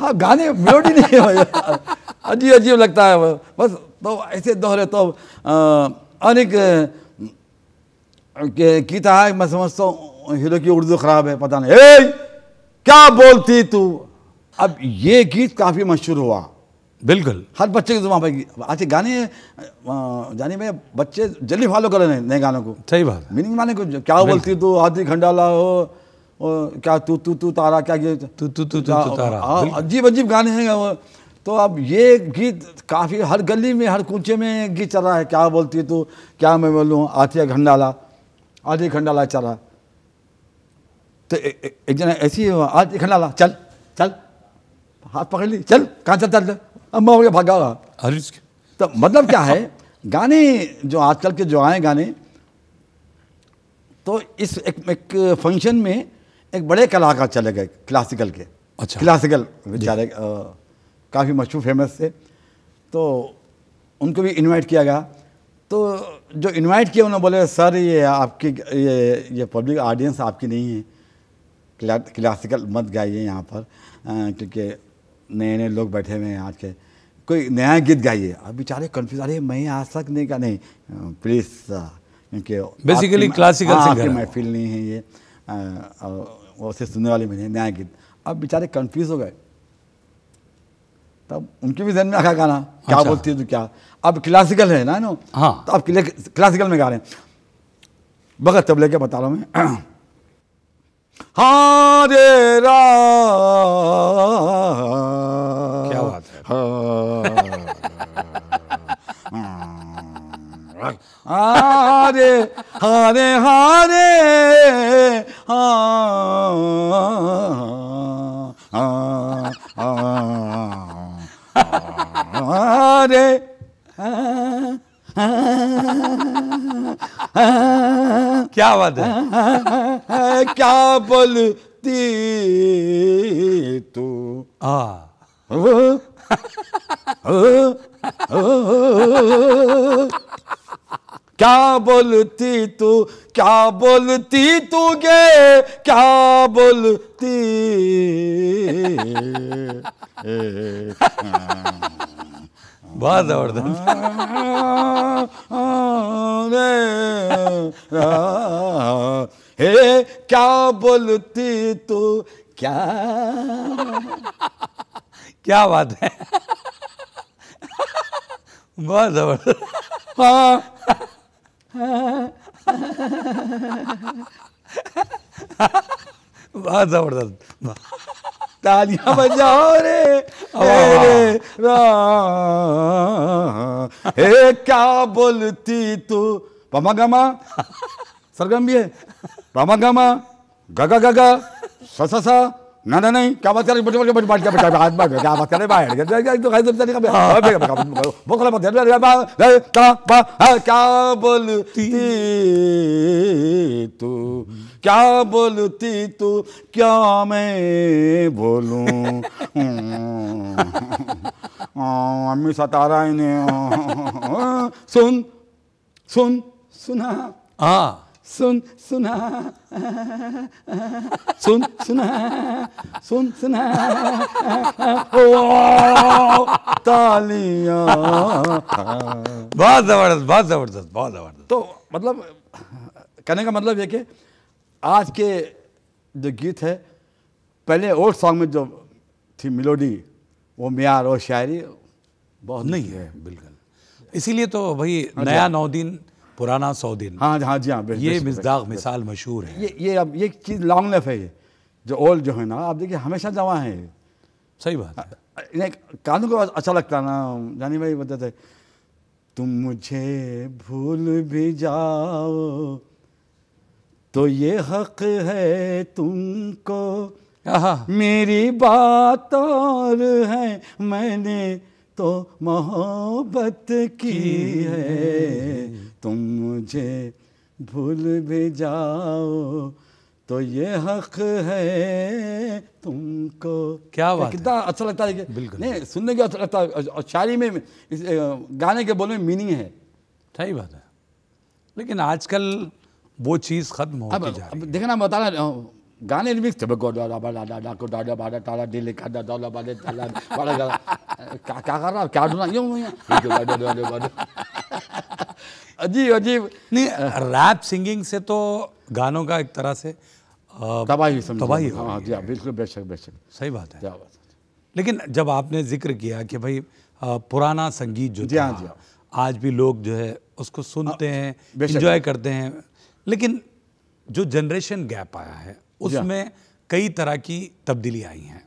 हाँ गाने मेलोडी नहीं है अजीब अजीब लगता है बस तो ऐसे दोहरे तो अनेक की है मैं समझता हूँ हीरो की उर्दू ख़राब है पता नहीं ए क्या बोलती तू अब ये गीत काफ़ी मशहूर हुआ बिल्कुल हर बच्चे की जुबान पर आज गाने जाने में बच्चे जल्दी फॉलो कर रहे नए गानों को सही बात मीनिंग माने को क्या बोलती तू आदि खंडाला हो क्या तू तू तू तारा क्या ये तू तू तू तारा अजीब अजीब गाने हैं वो तो अब ये गीत काफ़ी हर गली में हर कूचे में गीत चल रहा है क्या बोलती तू क्या मैं बोलूँ आतिया खंडाला आतिया खंडाला चल रहा तो एक जना ऐसी आतिया खंडाला चल चल हाथ पकड़ ली चल कहाँ चल चल अम्मा हो गया भागा अरे तो मतलब क्या है गाने जो आजकल के जो आए गाने तो इस एक, एक फंक्शन में एक बड़े कलाकार चले गए क्लासिकल के अच्छा क्लासिकल बेचारे काफ़ी मशहूर फेमस थे तो उनको भी इनवाइट किया गया तो जो इनवाइट किया उन्होंने बोले सर ये आपकी ये ये पब्लिक ऑडियंस आपकी नहीं है क्ला, क्लासिकल मत गाइए यहाँ पर क्योंकि नए नए लोग बैठे हुए हैं आज के कोई नया गीत गाइए अब बेचारे कन्फ्यूज अरे मैं आज तक नहीं गा नहीं प्लीज़ क्योंकि बेसिकली क्लासिकल सिंगर मैं फील हाँ, नहीं है ये वैसे सुनने वाले मैंने नया गीत अब बेचारे कन्फ्यूज़ हो गए तब उनके भी जहन में रखा गाना अच्छा। क्या बोलती है तो क्या अब क्लासिकल है ना नो हाँ तो अब क्लासिकल में गा रहे हैं बगत तबले के बता रहा हूँ मैं हरे राम क्या बात है हरे हरे हरे हरे क्या बात है क्या बोलती तू आ क्या बोलती तू क्या बोलती तू गे क्या बोलती बहुत जबरदस्त हे क्या बोलती तू क्या क्या बात है बहुत जबरदस्त हाँ। बहुत जबरदस्त तालियां बजाओ रे हे क्या बोलती तू पमा गमा सरगम भी है पमा गमा गगा गगा ससा सा ना ना नहीं क्या बात कर बात क्या क्या बात कर भाई क्या बोलती तू क्या बोलती तू क्या मैं बोलूं अम्मी सतारा इन्हें सुन सुन सुना हाँ सुन सुना सुन सुना सुन सुना ओ तालियां बहुत ज़बरदस्त बहुत ज़बरदस्त बहुत ज़बरदस्त तो मतलब कहने का मतलब ये कि आज के जो गीत है पहले ओल्ड सॉन्ग में जो थी मेलोडी वो मियार और शायरी बहुत नहीं है बिल्कुल इसीलिए तो भाई अच्छा। नया नौ दिन पुराना सौ दिन हाँ हाँ जी हाँ ये मिजदाक मिसाल मशहूर है ये ये अब ये चीज़ लॉन्ग लाइफ है ये जो ओल्ड जो है ना आप देखिए हमेशा जमा है सही बात है कानों को अच्छा लगता ना जानी भाई बताते तुम मुझे भूल भी जाओ तो ये हक है तुमको मेरी बात और है मैंने तो मोहब्बत की है तुम मुझे भूल भी जाओ तो ये हक है तुमको क्या बात कितना अच्छा लगता है बिल्कुल नहीं सुनने के अच्छा लगता है और शायरी में इस गाने के बोलने में मीनिंग है सही बात है लेकिन आजकल वो चीज़ खत्म हो अब, अब देखना बता रहा गाने रिमिक्स थे को डाला बाला डाला को डाला बाला टाला डिले का डाला बाले टाला बाला क्या कर रहा क्या ढूंढा ये अजीब अजीब नहीं रैप सिंगिंग से तो गानों का एक तरह से तबाही तबाही हाँ, हाँ बिल्कुल बेशक बेशक सही बात है क्या बात लेकिन जब आपने जिक्र किया कि भाई पुराना संगीत जो जी हाँ, जी हाँ। आज भी लोग जो है उसको सुनते हैं इंजॉय करते हैं लेकिन जो जनरेशन गैप आया है उसमें कई तरह की तब्दीली आई हैं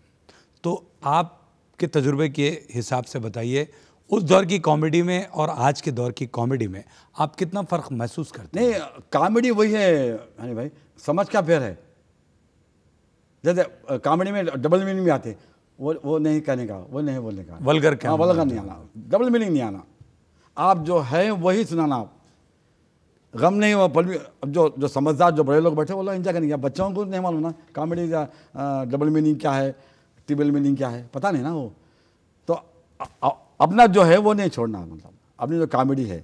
तो आपके तजुर्बे के हिसाब से बताइए उस दौर की कॉमेडी में और आज के दौर की कॉमेडी में आप कितना फ़र्क महसूस करते नहीं, हैं कॉमेडी वही है अरे भाई समझ का फेर है जैसे कॉमेडी में डबल मीनिंग भी आते वो वो नहीं कहने का वो नहीं बोलने का वलगर हाँ, क्या वलगर नहीं आना डबल मीनिंग नहीं आना आप जो है वही सुनाना आप गम नहीं हुआ अब जो जो समझदार जो बड़े लोग बैठे वो लोग इंजॉय करेंगे बच्चों को नहीं मालूम ना कॉमेडी का डबल मीनिंग क्या है ट्रिबल मीनिंग क्या है पता नहीं ना वो तो अपना जो है वो नहीं छोड़ना मतलब अपनी जो कॉमेडी है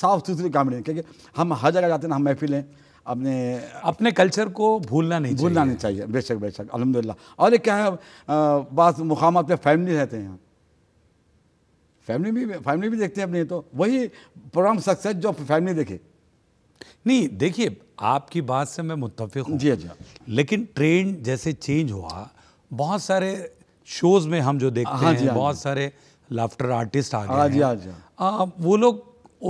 साफ सुथरी कॉमेडी क्योंकि हम हर जगह जाते हैं हम महफिल हैं अपने अपने कल्चर को भूलना नहीं भूलना नहीं चाहिए बेशक बेशक अलहमदिल्ला और एक क्या है बात मुकाम पे फैमिली रहते हैं फैमिली भी फैमिली भी देखते हैं अपने तो वही प्रोग्राम सक्सेस जो फैमिली देखे नहीं देखिए आपकी बात से मैं मुतफिक हूँ जी अच्छा लेकिन ट्रेंड जैसे चेंज हुआ बहुत सारे शोज़ में हम जो देखते हाँ हैं हाँ बहुत सारे लाफ्टर आर्टिस्ट आ गए हाँ हाँ हाँ। वो लोग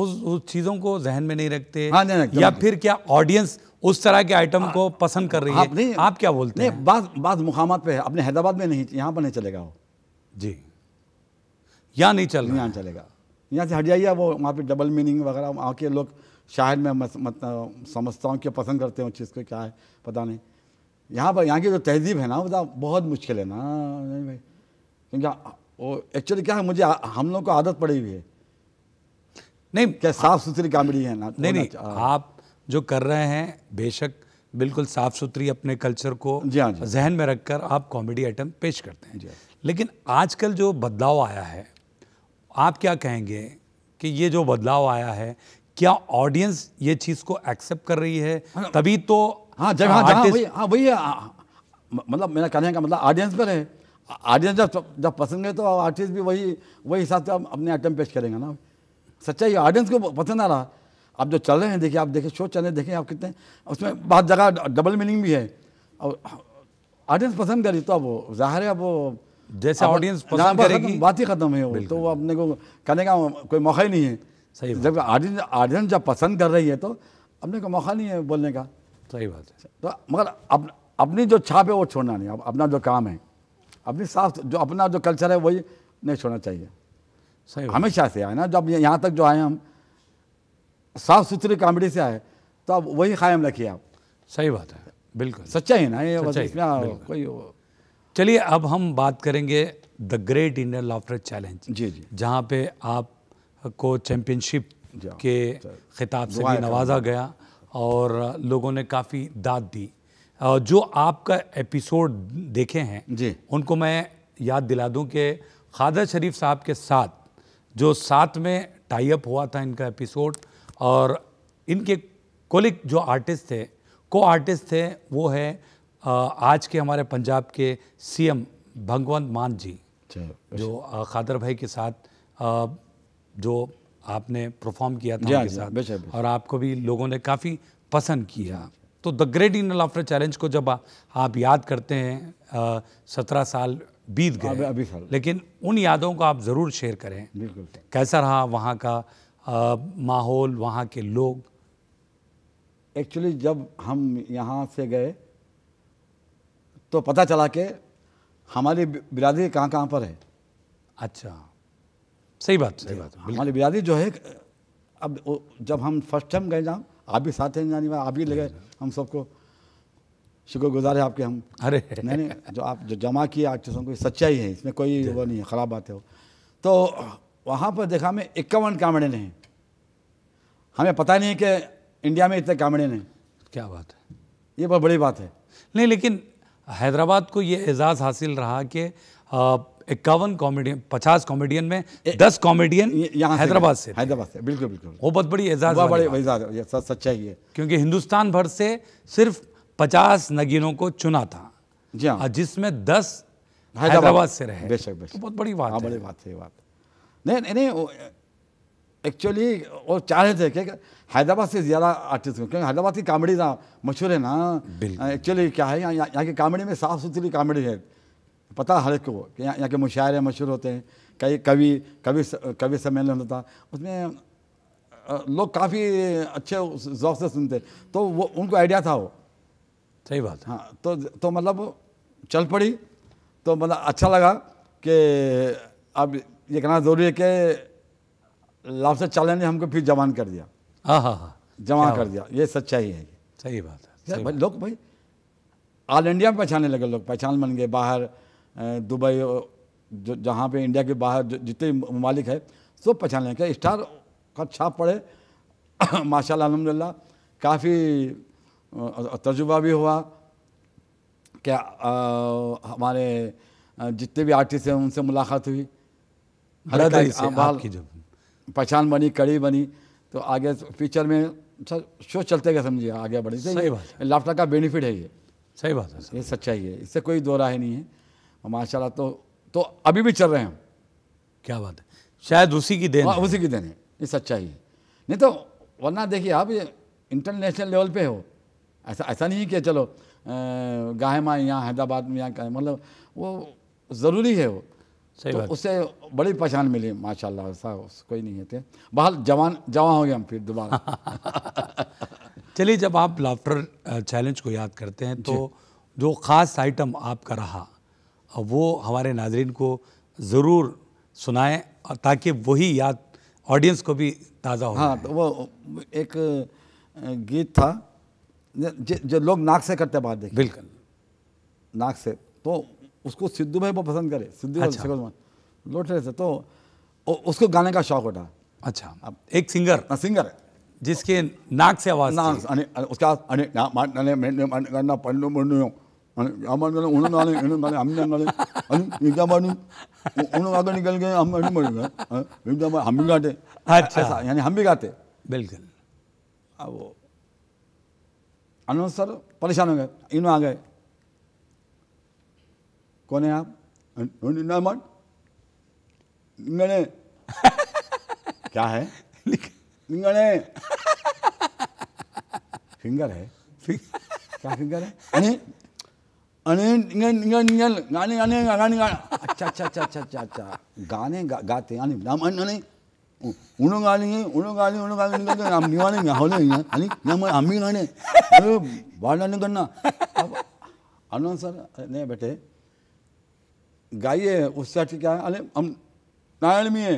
उस उस चीज़ों को जहन में नहीं रखते हाँ, नहीं, नहीं, या फिर क्या ऑडियंस उस तरह के आइटम को पसंद कर रही है आप, नहीं, आप क्या बोलते हैं बात बात मुकाम पे है अपने हैदराबाद में नहीं यहाँ पर नहीं चलेगा वो जी यहाँ नहीं चल यहाँ चलेगा यहाँ से हट जाइए वो वहाँ पे डबल मीनिंग वगैरह वहाँ के लोग शायद मैं मतलब समझता हूँ क्या पसंद करते हैं उस चीज़ को क्या है पता नहीं यहाँ पर यहाँ की जो तहजीब है ना वो तो बहुत मुश्किल है ना नहीं भाई क्योंकि वो एक्चुअली क्या है मुझे आ, हम लोग को आदत पड़ी हुई है नहीं क्या साफ सुथरी कॉमेडी है ना नहीं नहीं आप जो कर रहे हैं बेशक बिल्कुल साफ सुथरी अपने कल्चर को हाँ, हाँ। जहन में रखकर आप कॉमेडी आइटम पेश करते हैं हाँ। लेकिन आजकल जो बदलाव आया है आप क्या कहेंगे कि ये जो बदलाव आया है क्या ऑडियंस ये चीज़ को एक्सेप्ट कर रही है तभी तो हाँ जब हाँ वही हाँ वही मतलब मेरा कहने का मतलब ऑडियंस पर है ऑडियंस जब जब पसंद गए तो आर्टिस्ट भी वही वही हिसाब से आप अपने आइटम पेश करेंगे ना सच्चाई ऑडियंस को पसंद आ रहा आप जो चल रहे हैं देखिए आप देखिए शो चल रहे हैं देखें आप कितने उसमें बहुत जगह डबल मीनिंग भी है और ऑडियंस पसंद करी तो अब जाहिर है अब वो जैसे ऑडियंस पसंद करेगी बात ही खत्म है वो तो वो अपने को करने का कोई मौका ही नहीं है सही जब ऑडियंस ऑडियंस जब पसंद कर रही है तो अपने को मौका नहीं है बोलने का सही बात है तो मगर अप, अपनी जो छाप है वो छोड़ना नहीं अपना जो काम है अपनी साफ जो अपना जो कल्चर है वही नहीं छोड़ना चाहिए सही हमेशा से आए ना जब यहाँ तक जो आए हम साफ सुथरी कॉमेडी से आए तो अब वही कायम रखिए आप सही बात है बिल्कुल सच्चा ही ना ये कोई चलिए अब हम बात करेंगे the great Indian laughter challenge जी जी जहाँ पे आप को चैम्पियनशिप के खिताब से भी नवाजा गया और लोगों ने काफ़ी दाद दी जो आपका एपिसोड देखे हैं जी उनको मैं याद दिला दूं कि खादा शरीफ साहब के साथ जो साथ में टाई अप हुआ था इनका एपिसोड और इनके कोलिक जो आर्टिस्ट थे को आर्टिस्ट थे वो है आज के हमारे पंजाब के सीएम भगवंत मान जी अच्छा, जो खादर भाई के साथ जो आपने परफॉर्म किया था हाँ उनके साथ और आपको भी लोगों ने काफ़ी पसंद किया तो the great Indian laughter challenge को जब आ, आप याद करते हैं सत्रह साल बीत गए अभी साल लेकिन उन यादों को आप ज़रूर शेयर करें बिल्कुल कैसा रहा वहाँ का माहौल वहाँ के लोग एक्चुअली जब हम यहाँ से गए तो पता चला कि हमारी बिरादरी कहाँ कहाँ पर है अच्छा सही बात सही बात हमारी बिरादरी जो है अब जब हम फर्स्ट टाइम गए जहाँ आप भी साथ हैं जानी बात आप भी लगे हम सबको शुक्र गुजार है आपके हम अरे नहीं नहीं जो आप जो जमा किए आर्टिस्टों को सच्चाई है इसमें कोई वो नहीं है ख़राब बात है वो तो वहाँ पर देखा हमें इक्यावन कामड़े हैं हमें पता नहीं है कि इंडिया में इतने कामड़े नहीं क्या बात है ये बहुत बड़ी बात है नहीं लेकिन हैदराबाद को ये एजाज़ हासिल रहा कि इक्यावन कॉमेडियन पचास कॉमेडियन में दस कॉमेडियन यहाँ हैदराबाद से हैदराबाद से बिल्कुल बिल्कुल वो बहुत बड़ी एजाज सच्चाई है क्योंकि हिंदुस्तान भर से सिर्फ पचास नगीनों को चुना था जी हाँ जिसमें दस हैदराबाद से रहे बेशक बेशक तो बहुत बड़ी बात हाँ, बड़ी बात है बात नहीं नहीं एक्चुअली वो चाह रहे थे क्या हैदराबाद से ज़्यादा आर्टिस्ट हो क्योंकि हैदराबाद की कॉमेडी ना मशहूर है ना एक्चुअली क्या है यहाँ यहाँ की कॉमेडी में साफ सुथरी कॉमेडी है पता हर एक को कि यहाँ के मुशायरे मशहूर होते हैं कई कवि कवि कवि सम्मेलन होता उसमें लोग काफ़ी अच्छे जौक से सुनते तो वो उनको आइडिया था वो सही बात हाँ तो तो मतलब चल पड़ी तो मतलब अच्छा लगा कि अब ये कहना ज़रूरी है कि से चालन ने हमको फिर जवान कर दिया हाँ हाँ हाँ जमा कर दिया ये सच्चाई है सही बात है लोग भाई ऑल इंडिया में पहचानने लगे लोग पहचान बन गए बाहर दुबई जहाँ पे इंडिया के बाहर जितने ममालिक है सब पहचान लें क्या स्टार का छाप पड़े माशा अलहमदिल्ला काफ़ी तजुबा भी हुआ क्या हमारे जितने भी आर्टिस्ट हैं उनसे मुलाकात हुई पहचान बनी कड़ी बनी तो आगे फ्यूचर में सर शो चलते गए समझिए आगे बढ़े सही बात लाफ्टर का बेनिफिट है ये सही बात है ये सच्चाई है इससे कोई दो राय नहीं है माशाल्लाह तो तो अभी भी चल रहे हैं क्या बात है शायद उसी की देन हाँ, उसी की देन है ये सच्चाई है नहीं तो वरना देखिए आप ये इंटरनेशनल लेवल पे हो ऐसा ऐसा नहीं है कि चलो गाहे माँ यहाँ हैदराबाद में यहाँ मतलब वो ज़रूरी है वो सही तो उससे बड़ी पहचान मिली माशाल्लाह ऐसा कोई नहीं है बहाल जवान जवान हो गए हम फिर दोबारा चलिए जब आप लाफ्टर चैलेंज को याद करते हैं तो जो ख़ास आइटम आपका रहा वो हमारे नाजरन को ज़रूर सुनाएं ताकि वही याद ऑडियंस को भी ताज़ा हो हाँ तो वो एक गीत था जो, लोग नाक से करते बात देखें बिल्कुल नाक से तो उसको सिद्धू भाई बहुत पसंद करे सिद्धू अच्छा। लौट रहे थे तो उसको गाने का शौक उठा अच्छा अब एक सिंगर ना हाँ, सिंगर जिसके नाक से आवाज़ नाक उसका अरे आमान गले उन्होंने गले इन्होंने गले हमने गले अरे विद्या बानू उन्होंने आगे निकल गए हम नहीं मर गए विद्या हम भी गाते अच्छा यानी हम भी गाते बिल्कुल अब वो परेशान हो गए इन आ गए कौन है आप नमन गणे क्या है गणे फिंगर है क्या फिंगर है अरे गाने गाने गाने अच्छा अच्छा अच्छा अच्छा अच्छा अच्छा गाने गाते गाने नाम उनो गाने उनो गाने उनो गाने निकल गए हम निवाने हम भी गाने अरे बाहर करना अब अनुन सर नहीं बेटे गाइए उस सेट क्या है अरे हम नारायण में है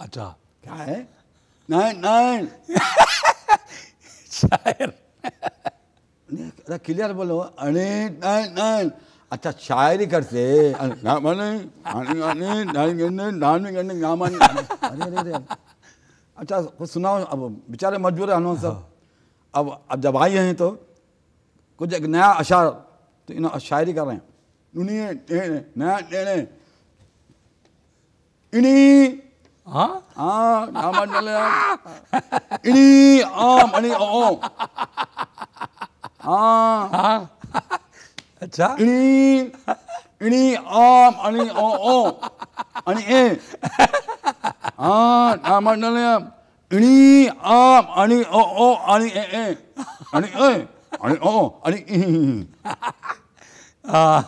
अच्छा क्या है नारायण नारायण शायर क्लियर बोलो अने अच्छा शायरी करते अच्छा कुछ सुनाओ अब बेचारे मजबूर है हनुमान साहब हाँ। अब अब जब आए हैं तो कुछ एक नया अशार तो इन शायरी कर रहे हैं उन्हीं नया टेढ़े इन्हीं हाँ हाँ इन्हीं आम अनि ओ हाँ, हाँ। अच्छा आम ओ ओ ए हाँ आम ओ ओ ए ए ए ओ हाँ।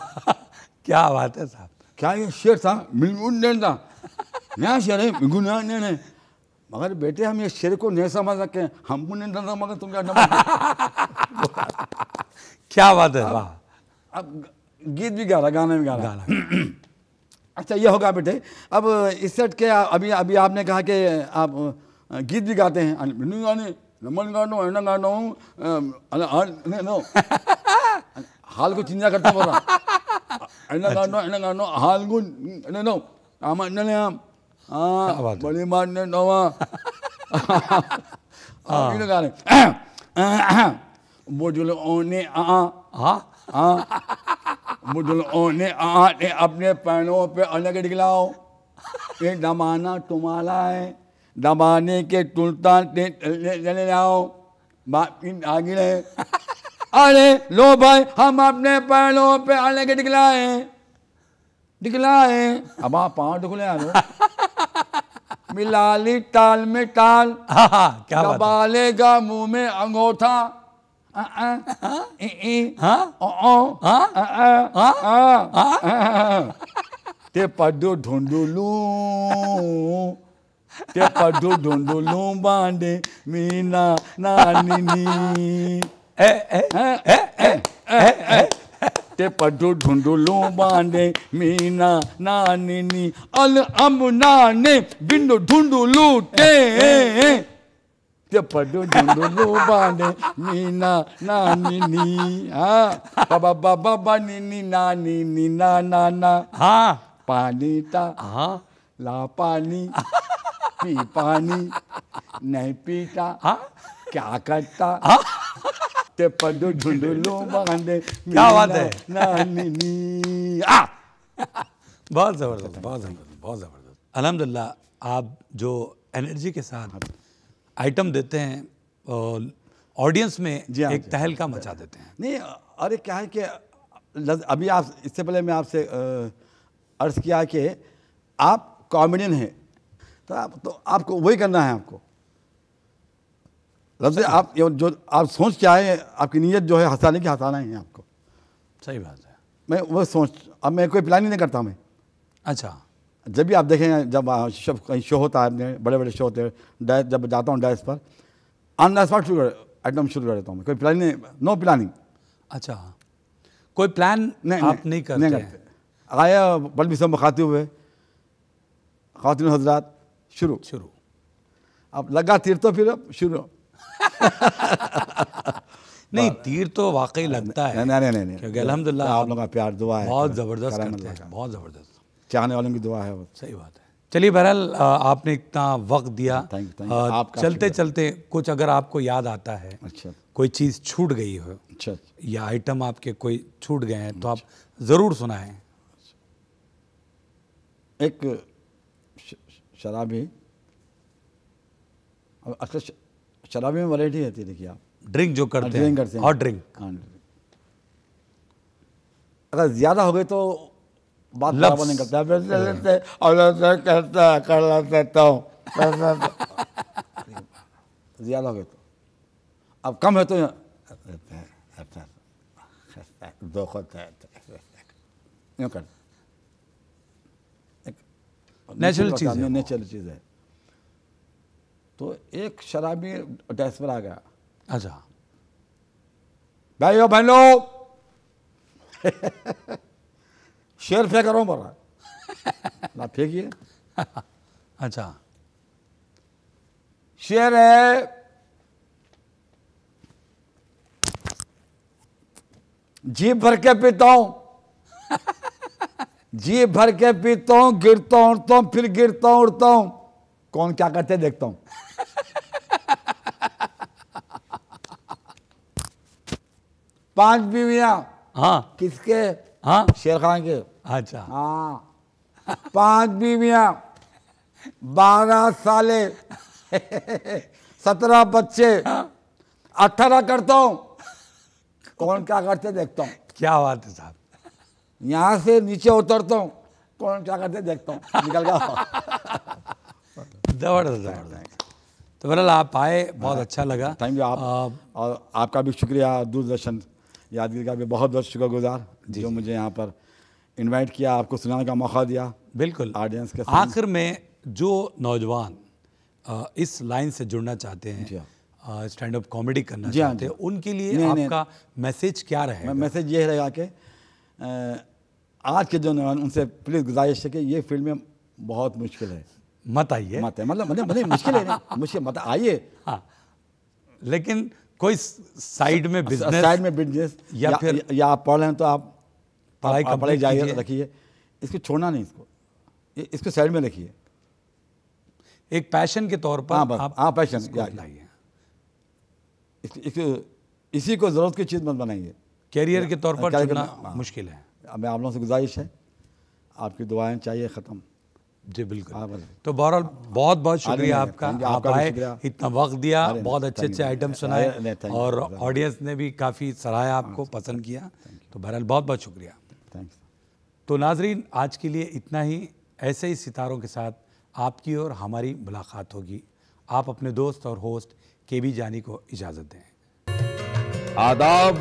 क्या बात है साहब क्या ये शेर था बिल्कुल नहीं था नया शेर है मिलगुन नया नहीं मगर बेटे हम ये शेर को नहीं समझ सके हम को नहीं समझ मगर तुम क्या क्या बात है वाह अब गीत भी गा रहा गाना भी गा रहा गाना अच्छा ये होगा बेटे अब इस सेट के अभी अभी आपने कहा कि आप गीत भी गाते हैं नमन गानो एना गानो नो हाल को चिंता करता बोला ऐना गानो ऐना गानो हाल को नो आम हाँ बड़ी मान्य ओने आ हाँ ओने आ अपने पैरों पे अलग निकलाओ ये दमाना तुम्हारा है दबाने के तुलता चले जाओ बाप की आगे अरे लो भाई हम अपने पैरों पे अलग निकलाए निकलाए अब आप पाँव दुख ले मिला ली ताल में ताल हाँ, हाँ, क्या बालेगा मुंह में अंगोठा हाँ? ते पड्डू ढूंढूलू ते पड्डू ढूंढूलू बांडे मीना नानी ए ए ए ए ए ए ते पडू ढूंढुलू बाने मीना नानिनी अल अम नाने बिंदु ढूंढुलू ते ते पडू ढूंढुलू बाने मीना नानिनी हाँ बाबा बाबा नी बानिनी नी ना ना ना हाँ पानी ता हाँ ला पानी पी पानी नहीं पीता हाँ क्या करता हाँ ते ढूंढ लो बांधे क्या बात है नानी आ बहुत ज़बरदस्त बहुत ज़बरदस्त बहुत ज़बरदस्त अलहमदिल्ला आप जो एनर्जी के साथ आइटम हाँ। देते हैं और ऑडियंस में जी हाँ, एक तहलका मचा देते हैं नहीं अरे क्या है कि अभी आप इससे पहले मैं आपसे अर्ज़ किया कि आप कॉमेडियन हैं तो आप तो आपको वही करना है आपको से आप जो आप सोच के आए आपकी नीयत जो है हंसाने की हंसाना है आपको सही बात है मैं वो सोच अब मैं कोई प्लानिंग नहीं करता मैं अच्छा जब भी आप देखें जब शो कहीं शो होता है अपने बड़े बड़े शो होते हैं जब जाता हूँ डैस पर ऑन द स्पॉट शुरू एकदम शुरू कर देता हूँ कोई प्लानिंग नहीं नो प्लानिंग अच्छा कोई प्लान नहीं आप नहीं करते नहीं करते आया बल्बी सब खाते हुए खातिन हजरात शुरू शुरू अब लगा तीर तो फिर अब शुरू नहीं तीर तो वाकई लगता है नहीं नहीं नहीं क्योंकि अलहमदिल्ला आप लोगों का प्यार दुआ है बहुत ज़बरदस्त करते बहुत ज़बरदस्त चाहने वालों की दुआ है वो सही बात है चलिए बहरहाल आपने इतना वक्त दिया थैंक हाँ, थैंक चलते चलते कुछ अगर आपको याद आता है अच्छा कोई चीज़ छूट गई हो अच्छा, अच्छा। या आइटम आपके कोई छूट गए हैं तो आप अच्छा। ज़रूर सुनाए एक शराबी अच्छा शराबी में वराइटी रहती है देखिए आप ड्रिंक जो करते हैं हाँ, करते हैं हॉट ड्रिंक हाँ अगर ज़्यादा हो गई तो बात नहीं करता है और करता कर लेता हूँ तो। तो। ज़्यादा हो गए तो अब कम है तो दो नेचुरल तो चीज़ है नेचुरल चीज़ है तो एक शराबी डेस्क पर आ गया अच्छा भाई बहनो शेर फेंक रहा हूँ बोला ना फेंकिए अच्छा शेर है जी भर के पीता हूं जी भर के पीता हूं गिरता हूं उड़ता हूं फिर गिरता हूं उड़ता हूं कौन क्या करते देखता हूं पांच बीवियां हाँ किसके हाँ शेर खान के अच्छा हाँ पांच बीवियां बारह साले सत्रह बच्चे हाँ। अट्ठारह करता हूँ कौन क्या करते देखता हूँ क्या बात है साहब यहाँ से नीचे उतरता हूँ कौन क्या करते देखता हूँ निकल गया जबरदस्त जबरदस्त तो बहरहाल आप आए बहुत हाँ। अच्छा लगा थैंक यू आप और आपका भी शुक्रिया दूरदर्शन यादगिर का भी बहुत बहुत शुक्रगुजार जो मुझे यहाँ पर इनवाइट किया आपको सुनाने का मौका दिया बिल्कुल ऑडियंस के आखिर में जो नौजवान इस लाइन से जुड़ना चाहते हैं स्टैंड अप कॉमेडी करना जी हाँ, चाहते हैं उनके लिए आपका मैसेज क्या रहेगा मैसेज ये रहेगा कि आज के जो नौजवान उनसे प्लीज़ गुजारिश है कि ये फिल्में में बहुत मुश्किल है मत आइए मत मतलब, मतलब मतलब मुश्किल है मुश्किल मत आइए हाँ लेकिन कोई साइड में बिजनेस साइड में बिजनेस या, या फिर या आप पढ़ रहे हैं तो आप पढ़ाई पढ़ाई जारी रखिए इसको छोड़ना नहीं इसको इसको साइड में रखिए एक पैशन के तौर पर हाँ, आप हाँ पैशन लाइए इसी को ज़रूरत की चीज़ मत बनाइए कैरियर के तौर पर हाँ। मुश्किल है मैं आप लोगों से गुजारिश है आपकी दुआएं चाहिए ख़त्म जी हाँ, बिल्कुल तो बहरहाल बहुत बहुत शुक्रिया आपका आप आए इतना वक्त दिया बहुत अच्छे अच्छे आइटम सुनाए और ऑडियंस ने भी काफ़ी सराहा हाँ, आपको पसंद किया तो बहरहाल बहुत बहुत शुक्रिया तो नाजरीन आज के लिए इतना ही ऐसे ही सितारों के साथ आपकी और हमारी मुलाकात होगी आप अपने दोस्त और होस्ट के बी जानी को इजाज़त दें आदाब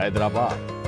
हैदराबाद